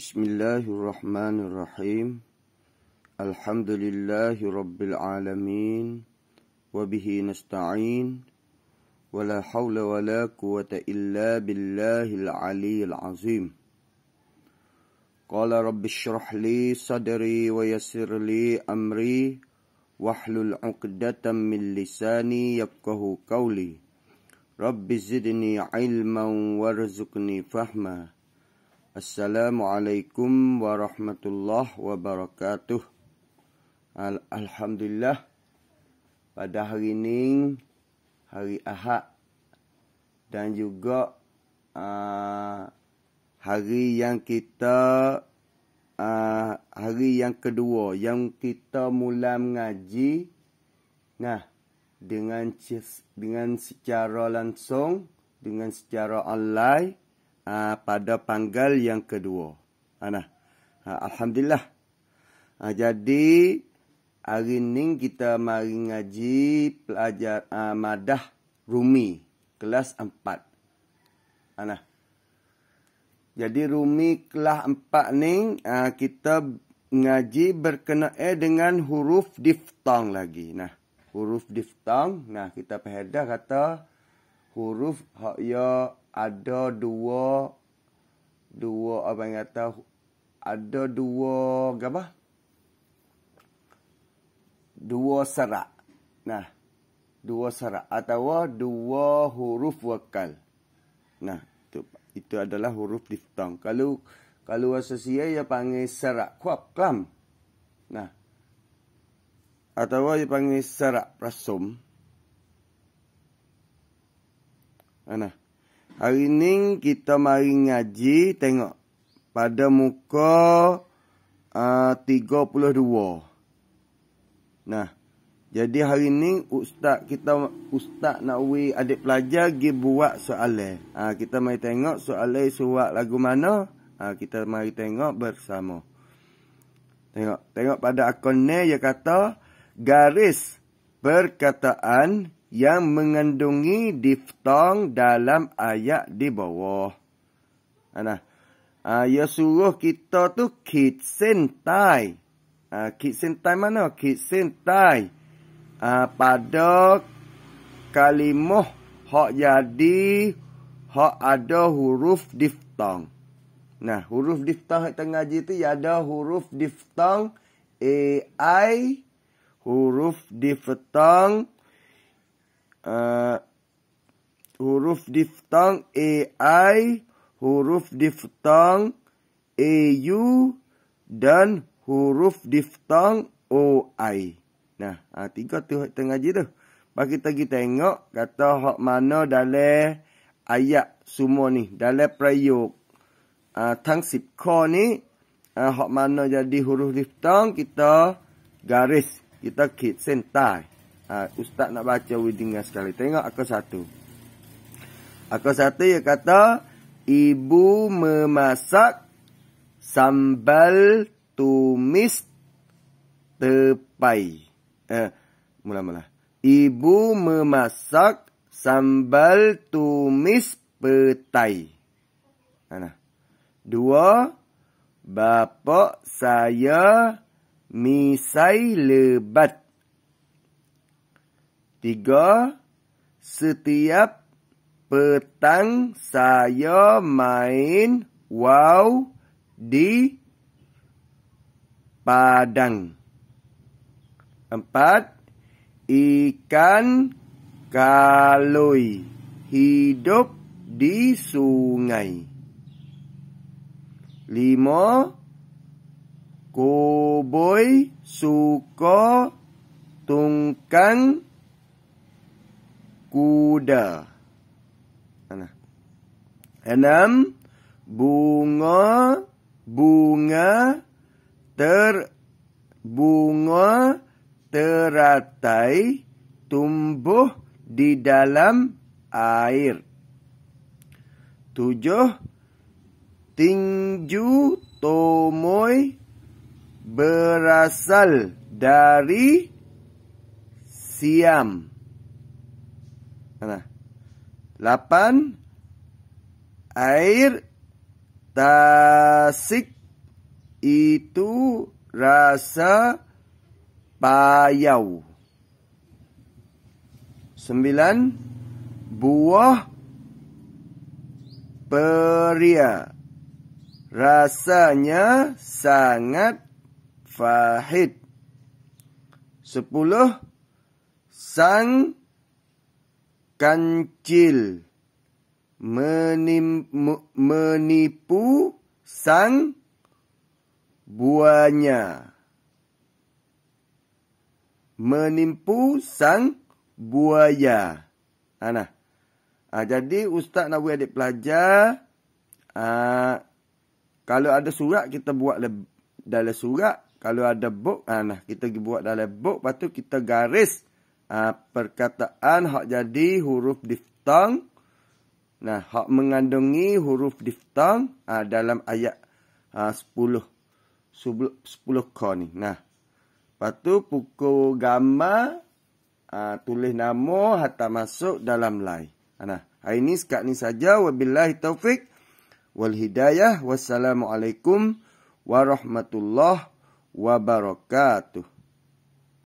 بسم الله الرحمن الرحيم الحمد لله رب العالمين وبه نستعين ولا حول ولا قوة إلا بالله العلي العظيم قال رب اشرح لي صدري ويسر لي أمري واحلل عقدة من لساني يفقه قولي رب زدني علما وارزقني فهما Assalamualaikum warahmatullahi wabarakatuh. Al- Alhamdulillah pada hari ini hari Ahad dan juga uh, hari yang kita uh, hari yang kedua yang kita mula mengaji nah dengan dengan secara langsung dengan secara online uh, pada panggal yang kedua. Ana. Uh, Alhamdulillah. Uh, jadi hari ni kita mari ngaji pelajar uh, madah Rumi kelas 4. Ana. Jadi Rumi kelas 4 ni uh, kita ngaji berkenaan dengan huruf diftong lagi. Nah, huruf diftong. Nah, kita pehedah kata huruf hak ya ada dua dua apa yang kata ada dua apa? Dua serak. Nah, dua serak atau dua huruf wakal. Nah, itu itu adalah huruf diftong. Kalau kalau asosia ya panggil serak kuap klam. Nah, atau ia panggil serak rasum. Nah, Hari ini kita mari ngaji tengok pada muka ah, uh, 32. Nah, jadi hari ini ustaz kita ustaz nak we adik pelajar gi buat soalan. Ha, kita mari tengok soalan surat lagu mana? Ha, kita mari tengok bersama. Tengok, tengok pada akun ni dia kata garis perkataan yang mengandungi diftong dalam ayat di bawah. Nah, Ah ya suruh kita tu kit sentai. Ah kit sentai mana? Kit sentai. Ah pada kalimah hak jadi hak ada huruf diftong. Nah, huruf diftong tengah ngaji tu ya ada huruf diftong a i huruf diftong uh, eh, huruf diftong e i, huruf diftong e u dan huruf diftong o i. nah ha, tiga tu tengah je tu bagi kita kita tengok kata hak mana dalam ayat semua ni dalam prayog uh, ah, tang sip ni uh, hak mana jadi huruf diftong kita garis kita kit sentai. Ha, Ustaz nak baca wedding sekali. Tengok aku satu. Aku satu dia kata, Ibu memasak sambal tumis tepai. Ha, mula-mula. Ibu memasak sambal tumis petai. Mana? Dua, bapak saya misailebat. Tiga, setiap petang saya main wow di padang. Empat, ikan kaloi hidup di sungai. Lima, ikan Kuboi suko tungkang kuda. Mana? Enam. Bunga bunga ter bunga teratai tumbuh di dalam air. Tujuh. Tinju tomoi berasal dari Siam. Mana? Lapan. Air tasik itu rasa payau. Sembilan. Buah peria. Rasanya sangat fahid. Sepuluh, sang kancil menim, menipu sang buahnya. Menipu sang buaya. Ha, nah. ha, jadi ustaz nak buat adik pelajar. Ha, kalau ada surat kita buat dalam surat kalau ada book ha, ah, nah kita buat dalam book lepas tu kita garis ha, perkataan hak jadi huruf diftong nah hak mengandungi huruf diftong ha, ah, dalam ayat ha, 10 10 10 ni nah lepas tu pukul gambar ha, tulis nama hatta masuk dalam lain ha, nah hari ni sekat ni saja wabillahi taufik wal hidayah wassalamualaikum warahmatullahi wabarakatuh.